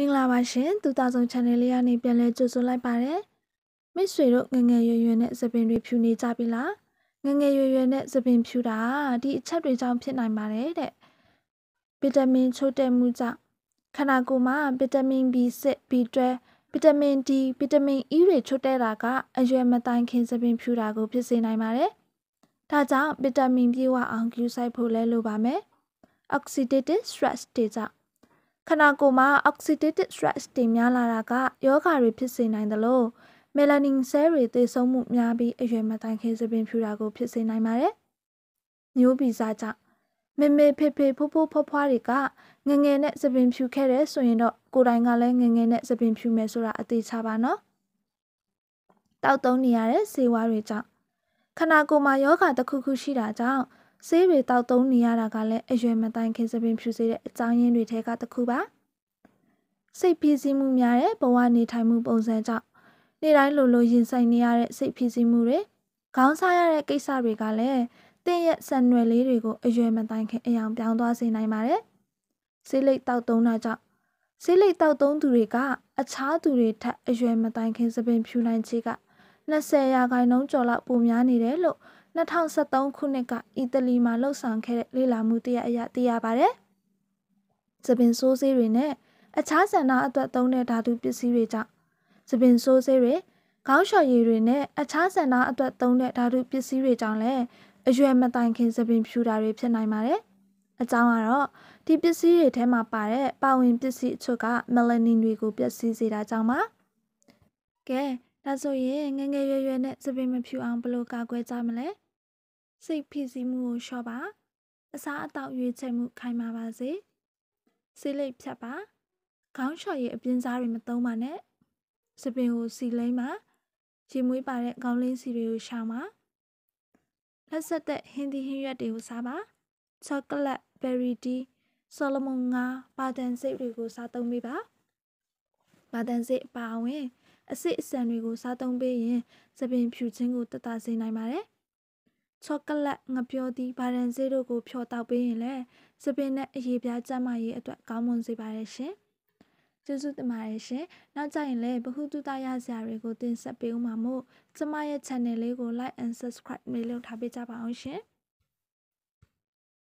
မင်္ဂလာပါရှင်သူတာဆောင် channel လေးကနေပြန်လဲကြိုဆိုလိုက်ပါတယ်မိတ်ဆွေတို့ငငယ်ရွယ်ရွယ်နဲ့သပင်တွေဖြူနေကြပြီလားငငယ်ရွယ်ရွယ်နဲ့သပင်ဖြူတာဒီအချက်တွေကြောင့်ဖြစ်နိုင်ပါတယ်တဲ့ဗီတာမင်ချို့တဲ့မှုကြောင့်ခန္ဓာကိုယ်မှာဗီတာမင် B6 B12 ဗီတာမင် D ဗီတာမင် E တွေချို့တဲ့တာကအရွယ်မတိုင်ခင်သပင်ဖြူတာကိုဖြစ်စေနိုင်ပါတယ်ဒါကြောင့်ဗီတာမင်ပြည့်ဝအောင်ဂရုစိုက်ဖို့လဲလိုပါမယ် oxidative stress တွေကြောင့်ခန္ဓာကိုယ်မှာ oxidative stress တွေများလာတာကယောဂါတွေဖြစ်စေနိုင်တယ်လို့ melanin cell တွေသေဆုံးမှုများပြီးအရွယ်မတိုင်ခင်စပင်ဖြူတာကိုဖြစ်စေနိုင်ပါတယ်။မျိုးဗီဇကြောင့်မေမေဖေဖေဖိုးဖိုးဖွားဖွားတွေကငငယ်နဲ့စပင်ဖြူခဲ့တယ်ဆိုရင်တော့ကိုယ်တိုင်ကလည်းငငယ်နဲ့စပင်ဖြူမယ်ဆိုတာအသေးချပါနော်။တောက်သုံးနေရတဲ့ဆေးဝါးတွေကြောင့်ခန္ဓာကိုယ်မှာယောဂါတစ်ခုခုရှိတာကြောင့်ဆေးတွေတောက်သုံးနေရတာကလည်းအရွယ်မတိုင်ခင်စပင်ဖြူစေတဲ့အကြောင်းရင်းတွေထဲကတစ်ခုပါစိတ်ဖြည့်ဆည်းမှုများတဲ့ဘဝနေထိုင်မှုပုံစံကြောင့်နေ့တိုင်းလိုလိုရင်ဆိုင်နေရတဲ့စိတ်ဖြည့်ဆည်းမှုတွေခေါင်းစားရတဲ့ကိစ္စတွေကလည်းတင့်ရဲ့ဆန်နွယ်လေးတွေကိုအရွယ်မတိုင်ခင်အယောင်ပြောင်းသွားစေနိုင်ပါတယ်ဆေးလိပ်တောက်သုံးတာကြောင့်ဆေးလိပ်တောက်သုံးသူတွေကအခြားသူတွေထက်အရွယ်မတိုင်ခင်စပင်ဖြူနိုင်ခြေက20ရာခိုင်နှုန်းကျော်လောက်ပိုများနေတယ်လို့2013ခုနှစ်ကအီတလီမှာလှုပ်ဆောင်ခဲ့တဲ့လေလာမှုတရားအရသိရပါတယ်။သပင်ဆိုးဆေးတွေနဲ့အခြားဆန္ဒအတွက်သုံးတဲ့ဓာတုပစ္စည်းတွေကြောင့်သပင်ဆိုးဆေးတွေခေါင်းလျှော်ရည်တွေနဲ့အခြားဆန္ဒအတွက်သုံးတဲ့ဓာတုပစ္စည်းတွေကြောင့်လည်းအရွယ်မတိုင်ခင်သပင်ဖြူတာတွေဖြစ်နိုင်ပါတယ်။အကြောင်းကတော့ဒီပစ္စည်းတွေထဲမှာပါတဲ့ပါဝင်ပစ္စည်းအချို့ကမ elanin တွေကိုပျက်စီးစေတာကြောင့်ပါ။ကဲဒါဆိုရင်ငငယ်ရွယ်ရွယ်နဲ့စပင်မဖြူအောင်ဘယ်လိုကာကွယ်ကြမလဲစိတ်ဖိစီးမှုကိုလျှော့ပါ အစားအသောက်ရွေးချယ်မှုခိုင်မာပါစေစိလိတ်ဖြတ်ပါခေါင်းလျှော်ရဲ့အပြင်းစားတွေမသုံးပါနဲ့စပင်ကိုစီလိမ့်ပါရေမွေးပါတဲ့ခေါင်းလင်းစီတွေကိုရှောင်ပါလက်ဆက်တဲ့ဟင်းသီးဟင်းရွက်တွေကိုစားပါချောကလက်ဘယ်ရီတီဆော်လမွန်ငါပါဒန်စိတ်တွေကိုစားသုံးပေးပါဗာတန်စစ်အပါအဝင် အစစ်အစံတွေကို စားသုံးပေးရင်သပင်ဖြူခြင်းကိုတတစေနိုင်ပါတယ်။ချောကလက်ငပျောသည့်ဗာတန်စစ်တို့ကိုဖျော်တောက်ပေးရင်လည်းသပင်နဲ့အရေပြားကျန်းမာရေးအတွက်ကောင်းမွန်စေပါတယ်ရှင်။ကျေးဇူးတင်ပါတယ်ရှင်။နောက်ကြရင်လည်းဘ ഹു တုတရဆရာတွေကိုတင်ဆက်ပေးဦးမှာမို့ကျမရဲ့ channel လေးကို like and subscribe လေးလုပ်ထားပေးကြပါအောင်ရှင်။